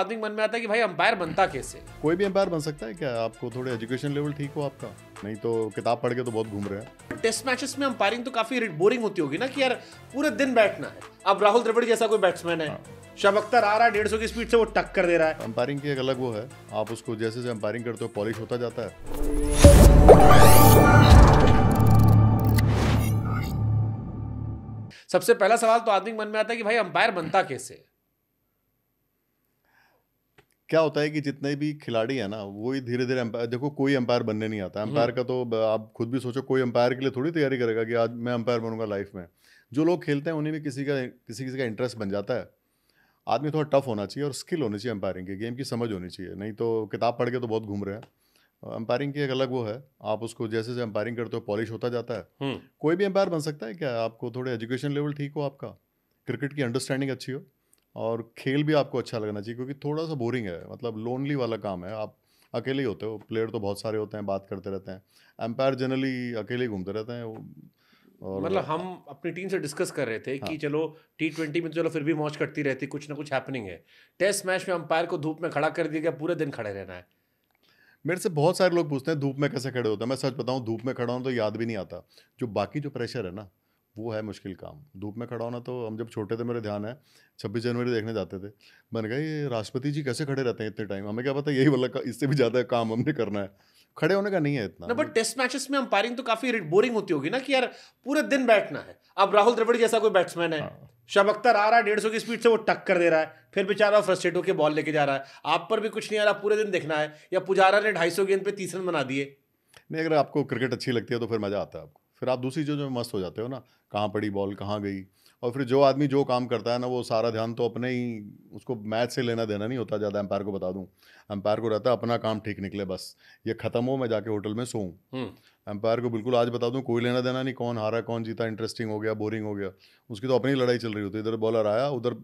आदमी मन में आता है कि भाई अंपायर बनता कैसे कोई भी अंपायर बन सकता है क्या आपको थोड़े एजुकेशन लेवल ठीक हो आपका नहीं तो किताब पढ़ के तो बहुत घूम रहे हैं टेस्ट मैचेस में अंपायरिंग तो काफी बोरिंग होती होगी ना कि यार पूरे दिन बैठना है अब राहुल द्रविड़ जैसा कोई बैट्समैन है हाँ। शब अख्तर आ रहा है डेढ़ सौ की स्पीड से वो टक्कर दे रहा है अंपायरिंग की एक अलग वो है आप उसको जैसे जैसे अंपायरिंग करते हो पॉलिश होता जाता है सबसे पहला सवाल तो आदमी मन में आता है कि भाई अंपायर बनता कैसे क्या होता है कि जितने भी खिलाड़ी हैं ना वो ही धीरे धीरे देखो कोई अंपायर बनने नहीं आता अंपायर हम्म। का तो आप खुद भी सोचो कोई अंपायर के लिए थोड़ी तैयारी करेगा कि आज मैं अंपायर बनूंगा लाइफ में जो लोग खेलते हैं उन्हें भी किसी का किसी किसी का इंटरेस्ट बन जाता है आदमी थोड़ा टफ होना चाहिए और स्किल होनी चाहिए अंपायरिंग की गेम की समझ होनी चाहिए नहीं तो किताब पढ़ के तो बहुत घूम रहे हैं अंपायरिंग की एक अलग वो है आप उसको जैसे जैसे अंपायरिंग करते हो पॉलिश होता जाता है हम्म। कोई भी अंपायर बन सकता है क्या आपको थोड़े एजुकेशन लेवल ठीक हो आपका क्रिकेट की अंडरस्टैंडिंग अच्छी हो और खेल भी आपको अच्छा लगना चाहिए क्योंकि थोड़ा सा बोरिंग है मतलब लोनली वाला काम है आप अकेले ही होते हो प्लेयर तो बहुत सारे होते हैं बात करते रहते हैं एम्पायर जनरली अकेले घूमते रहते हैं और मतलब हम अपनी टीम से डिस्कस कर रहे थे हाँ। कि चलो टी ट्वेंटी में तो चलो फिर भी मौज कटती रहती कुछ ना कुछ हैपनिंग है टेस्ट मैच में अंपायर को धूप में खड़ा कर दिया गया पूरे दिन खड़े रहना है मेरे से बहुत सारे लोग पूछते हैं धूप में कैसे खड़े होते हैं मैं सच बताऊं धूप में खड़ा हूँ तो याद भी नहीं आता जो बाकी जो प्रेशर है ना वो है मुश्किल काम धूप में खड़ा होना तो हम जब छोटे थे मेरे ध्यान है छब्बीस जनवरी देखने जाते थे मैंने कहा ये राष्ट्रपति जी कैसे खड़े रहते हैं इतने टाइम हमें क्या पता यही वाला इससे भी ज़्यादा काम हमने करना है खड़े होने का नहीं है इतना बट टेस्ट मैचेस में अंपायरिंग तो काफी बोरिंग होती होगी ना कि यार पूरे दिन बैठना है अब राहुल द्रविड़ जैसा कोई बैट्समैन है हाँ। शब अख्तर आ रहा है डेढ़ सौ की स्पीड से वो टक्कर दे रहा है फिर बेचारा फ्रस्ट्रेट होकर बॉल लेके जा रहा है आप पर भी कुछ नहीं आ रहा पूरे दिन देखना है या पुजारा ने ढाई सौ गेंद पे तीस रन बना दिए नहीं अगर आपको क्रिकेट अच्छी लगती है तो फिर मजा आता है आपको फिर आप दूसरी चीज़ों में मस्त हो जाते हो ना कहाँ पड़ी बॉल कहाँ गई और फिर जो आदमी जो काम करता है ना वो सारा ध्यान तो अपने ही उसको मैच से लेना देना नहीं होता ज़्यादा एम्पायर को बता दूँ एम्पायर को रहता है अपना काम ठीक निकले बस ये ख़त्म हो मैं जाके होटल में सोऊँ एम्पायर हम्म। को बिल्कुल आज बता दूँ कोई लेना देना नहीं कौन हारा कौन जीता इंटरेस्टिंग हो गया बोरिंग हो गया उसकी तो अपनी लड़ाई चल रही होती है इधर बॉलर आया उधर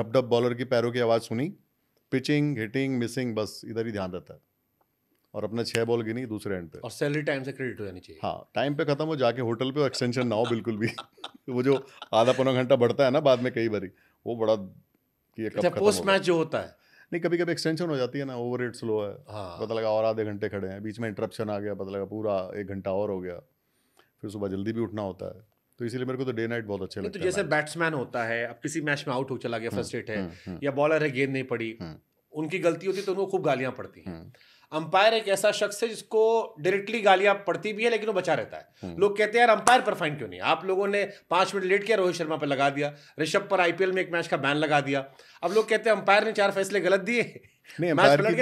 डप डप बॉलर की पैरों की आवाज़ सुनी पिचिंग हिटिंग मिसिंग बस इधर ही ध्यान रहता है और अपने छह बॉल गिनी दूसरे एंड पे और सैलरी टाइम से क्रेडिट हो जानी चाहिए हाँ टाइम पे खत्म हो जाके होटल पे और एक्सटेंशन ना हो बिल्कुल भी वो जो आधा पौना घंटा बढ़ता है ना बाद में कई बार वो बड़ा कि ये कब पोस्ट अच्छा, मैच जो होता है नहीं कभी कभी एक्सटेंशन हो जाती है ना ओवर रेट स्लो है हाँ। पता लगा और आधे घंटे खड़े हैं बीच में इंटरप्शन आ गया पता लगा पूरा एक घंटा और हो गया फिर सुबह जल्दी भी उठना होता है तो इसीलिए मेरे को तो डे नाइट बहुत अच्छे तो लगते तो जैसे बैट्समैन होता है अब किसी मैच में आउट हो चला गया फर्स्ट हम्म, एट है हम्म, हम्म। या बॉलर है गेंद नहीं पड़ी उनकी गलती होती तो उनको खूब गालियां पड़ती हैं अंपायर एक ऐसा शख्स है जिसको डायरेक्टली गालियां पड़ती भी है लेकिन वो बचा रहता है हम्म। लोग कहते हैं यार अंपायर पर फाइन क्यों नहीं आप लोगों ने पांच मिनट लेट किया रोहित शर्मा पर लगा दिया ऋषभ पर आईपीएल में एक मैच का बैन लगा दिया अब लोग कहते हैं अंपायर ने चार फैसले गलत दिए नहीं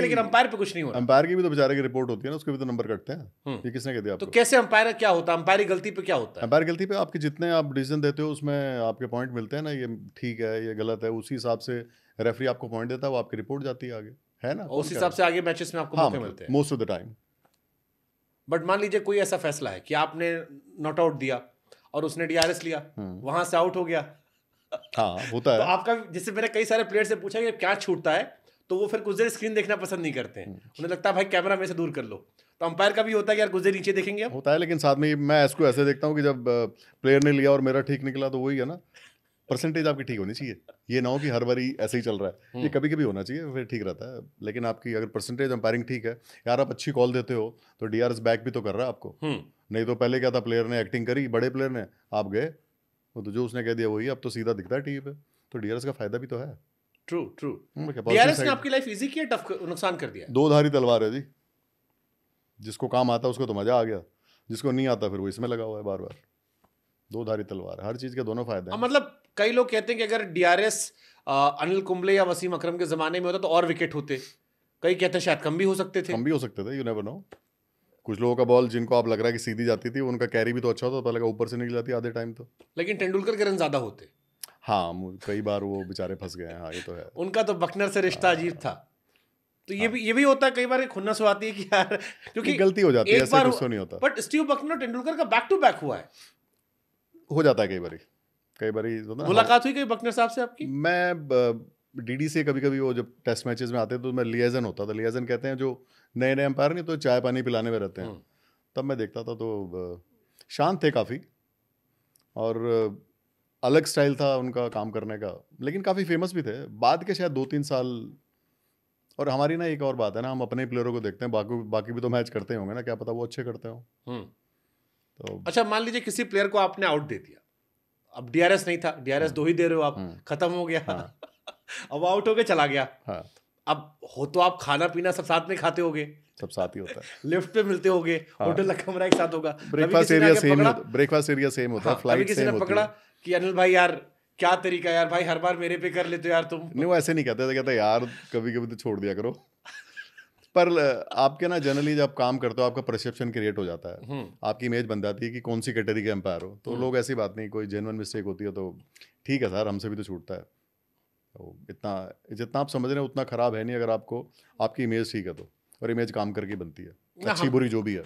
लेकिन कुछ नहीं हुआ तो बेचारे रिपोर्ट होती है ना उसके भी तो नंबर कटते हैं हम्म। किसने कह तो होता है क्या होता है अंपायर गलती पे आपके जितने आप डिसीजन देते हो उसमें आपके पॉइंट मिलते हैं ना ये ठीक है ये गलत है उसी हिसाब से रेफरी आपको पॉइंट देता है वो आपकी रिपोर्ट जाती है आगे है ना उस हिसाब से आगे मैचेस में आपको हाँ, मौके मतलब मिलते हैं most of the time but मान लीजिए कोई ऐसा फैसला है कि आपने नॉट आउट दिया और उसने डीआरएस लिया हम्म। वहां से आउट हो गया हाँ होता है तो आपका जैसे मैंने कई सारे प्लेयर से पूछा कि क्या छूटता है तो वो फिर कुछ स्क्रीन देखना पसंद नहीं करते हैं हम्म। उन्हें लगता है भाई कैमरा में से दूर कर लो तो अंपायर का भी होता है कि यार कुछ नीचे देखेंगे होता है लेकिन साथ में मैं इसको ऐसे देखता हूँ कि जब प्लेयर ने लिया और मेरा ठीक निकला तो वही है ना परसेंटेज आपकी ठीक होनी चाहिए ये ना हो कि हर बारी ऐसे ही चल रहा है ये हम्म। कभी कभी होना चाहिए फिर ठीक रहता है लेकिन आपकी अगर परसेंटेज अंपायरिंग ठीक है यार आप अच्छी कॉल देते हो तो डी बैक भी तो कर रहा है आपको हम्म। नहीं तो पहले क्या था प्लेयर ने एक्टिंग करी बड़े प्लेयर ने आप गए तो जो उसने कह दिया वही अब तो सीधा दिखता है टीवी पे तो डी का फायदा भी तो है ट्रू ट्रू डीआरएस ने आपकी लाइफ इजी किया टफ नुकसान कर दिया दो धारी तलवार है जी जिसको काम आता है उसको तो मजा आ गया जिसको नहीं आता फिर वो इसमें लगा हुआ है बार बार दो धारी तलवार हर चीज के दोनों फायदे हैं मतलब कई लोग कहते हैं कि अगर डीआरएस अनिल कुंबले या वसीम अकरम के जमाने में होता तो और विकेट होते कई कहते हैं शायद कम भी हो सकते थे कम भी हो सकते थे यू नेवर नो कुछ लोगों का बॉल जिनको आप लग रहा है कि सीधी जाती थी उनका कैरी भी तो अच्छा होता पता ऊपर से निकल जाती आधे टाइम तो लेकिन तेंदुलकर के रन ज्यादा होते हाँ कई बार वो बेचारे फंस गए हाँ ये तो है उनका तो बकनर से रिश्ता अजीब था तो ये हाँ। भी ये भी होता है कई बार खुन्नस हो जाती है कि यार क्योंकि गलती हो जाती है ऐसा कुछ तो नहीं होता बट स्टीव बकनर तेंदुलकर का बैक टू बैक हुआ है हो जाता है कई बार कई बार मुलाकात हुई कभी बकनर साहब से आपकी मैं डी से कभी कभी वो जब टेस्ट मैचेस में आते हैं तो मैं लियाजन होता था लियाजन कहते हैं जो नए नए अंपायर नहीं तो चाय पानी पिलाने में रहते हैं हम्म। तब मैं देखता था तो शांत थे काफ़ी और अलग स्टाइल था उनका काम करने का लेकिन काफ़ी फेमस भी थे बाद के शायद दो तीन साल और हमारी ना एक और बात है ना हम अपने प्लेयरों को देखते हैं बाकी बाकी भी तो मैच करते होंगे ना क्या पता वो अच्छे करते हो हम्म। तो अच्छा मान लीजिए किसी प्लेयर को आपने आउट दे दिया अब डीआरएस नहीं था डीआरएस दो ही दे रहे हो आप हम्म। खत्म हो गया हाँ। अब आउट हो गया चला गया हाँ। अब हो तो आप खाना पीना सब साथ में खाते होगे सब साथ ही होता है लिफ्ट पे मिलते होगे होटल हाँ। का कमरा एक साथ होगा breakfast area same breakfast area same होता है हाँ, फ्लाइट सेम होती पकड़ा कि अनिल भाई यार क्या तरीका यार भाई हर बार मेरे पे कर लेते हो यार तुम नहीं वो ऐसे नहीं कहते कहता यार कभी कभी तो छोड़ दिया करो पर आपके ना जनरली जब काम करते हो आपका परसेप्शन क्रिएट हो जाता है हम्म। आपकी इमेज बन जाती है कि कौन सी कैटेगरी के एम्पायर हो तो हम्म। लोग ऐसी बात नहीं कोई जेनवन मिस्टेक होती है तो ठीक है सर हमसे भी तो छूटता है तो इतना जितना आप समझ रहे हैं उतना खराब है नहीं अगर आपको आपकी इमेज ठीक है तो और इमेज काम करके बनती है अच्छी बुरी जो भी है